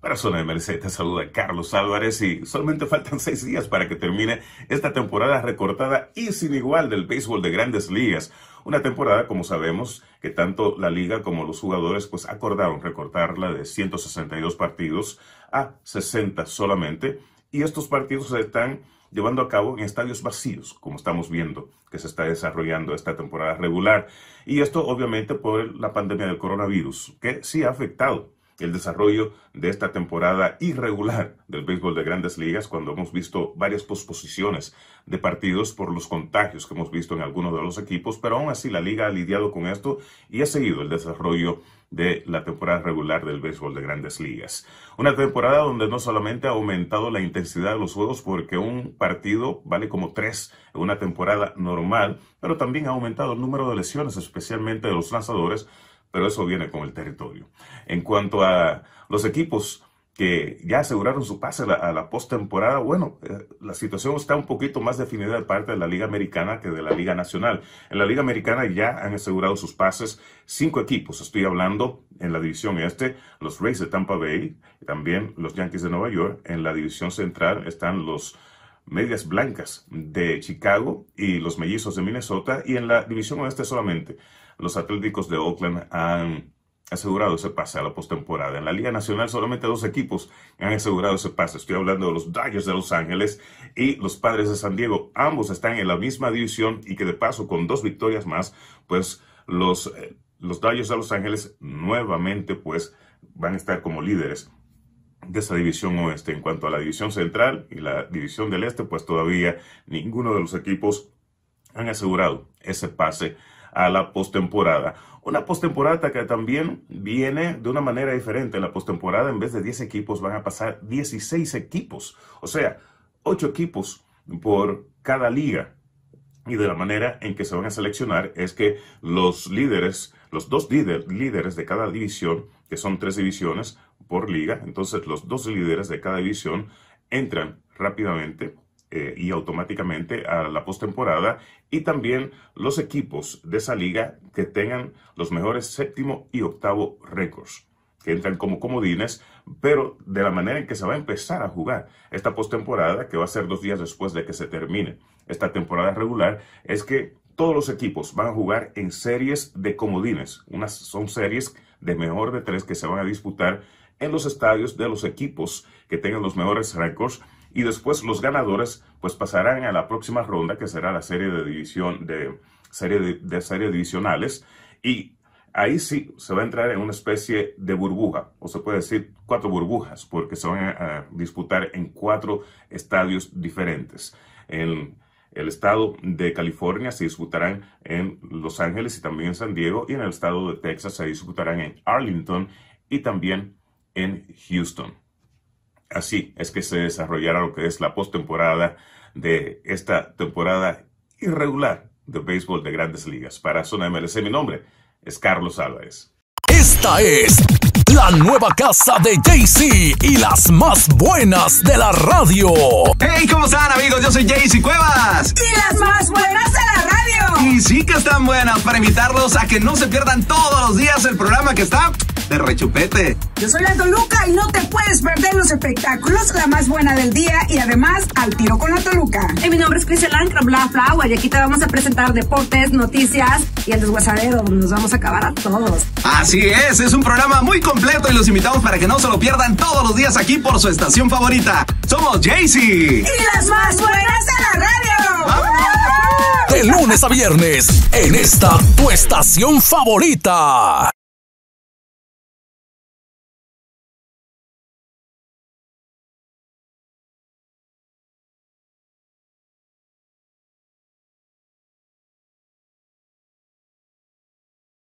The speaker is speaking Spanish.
Para de Merced te saluda Carlos Álvarez y solamente faltan seis días para que termine esta temporada recortada y sin igual del béisbol de grandes ligas. Una temporada, como sabemos, que tanto la liga como los jugadores pues acordaron recortarla de 162 partidos a 60 solamente. Y estos partidos se están llevando a cabo en estadios vacíos, como estamos viendo que se está desarrollando esta temporada regular. Y esto obviamente por la pandemia del coronavirus, que sí ha afectado el desarrollo de esta temporada irregular del béisbol de grandes ligas cuando hemos visto varias posposiciones de partidos por los contagios que hemos visto en algunos de los equipos, pero aún así la liga ha lidiado con esto y ha seguido el desarrollo de la temporada regular del béisbol de grandes ligas. Una temporada donde no solamente ha aumentado la intensidad de los juegos porque un partido vale como tres en una temporada normal, pero también ha aumentado el número de lesiones, especialmente de los lanzadores, pero eso viene con el territorio. En cuanto a los equipos que ya aseguraron su pase a la, postemporada, bueno, eh, la situación está un poquito más definida de parte de la Liga Americana que de la Liga Nacional. En la Liga Americana ya han asegurado sus pases cinco equipos, estoy hablando en la división este, los Rays de Tampa Bay, también los Yankees de Nueva York, en la división central están los Medias Blancas de Chicago y los Mellizos de Minnesota. Y en la división oeste solamente los Atléticos de Oakland han asegurado ese pase a la postemporada. En la Liga Nacional solamente dos equipos han asegurado ese pase. Estoy hablando de los Dodgers de Los Ángeles y los Padres de San Diego. Ambos están en la misma división y que de paso con dos victorias más, pues los, eh, Dodgers de Los Ángeles nuevamente pues van a estar como líderes de esa división oeste. En cuanto a la división central y la división del este, pues todavía ninguno de los equipos han asegurado ese pase a la postemporada. Una postemporada que también viene de una manera diferente. En La postemporada, en vez de 10 equipos, van a pasar 16 equipos. O sea, 8 equipos por cada liga. Y de la manera en que se van a seleccionar es que los líderes, los dos líderes de cada división, que son tres divisiones, por liga. Entonces los dos líderes de cada división entran rápidamente eh, y automáticamente a la postemporada y también los equipos de esa liga que tengan los mejores séptimo y octavo récords que entran como comodines, pero de la manera en que se va a empezar a jugar esta postemporada, que va a ser dos días después de que se termine esta temporada regular, es que todos los equipos van a jugar en series de comodines. Unas son series de mejor de tres que se van a disputar en los estadios de los equipos que tengan los mejores récords y después los ganadores pues pasarán a la próxima ronda que será la serie de división de serie de, series divisionales y ahí sí se va a entrar en una especie de burbuja o se puede decir cuatro burbujas porque se van a, disputar en cuatro estadios diferentes en el estado de California se disputarán en Los Ángeles y también en San Diego y en el estado de Texas se disputarán en Arlington y también en en Houston. Así es que se desarrollará lo que es la postemporada de esta temporada irregular de béisbol de grandes ligas. Para Zona MLC, mi nombre es Carlos Álvarez. Esta es la nueva casa de Jaycee y las más buenas de la radio. Hey, ¿cómo están amigos? Yo soy Jaycee Cuevas. Y las más buenas de la radio. Y sí que están buenas para invitarlos a que no se pierdan todos los días el programa que está de este rechupete. Yo soy la Toluca y no te puedes perder los espectáculos, la más buena del día y además al tiro con la Toluca. Y mi nombre es cristian Bla y aquí te vamos a presentar deportes, noticias y el desguazadero, donde nos vamos a acabar a todos. Así es, es un programa muy completo y los invitamos para que no se lo pierdan todos los días aquí por su estación favorita. Somos Jaycee. Y las más buenas de la radio. De lunes a viernes, en esta tu estación favorita.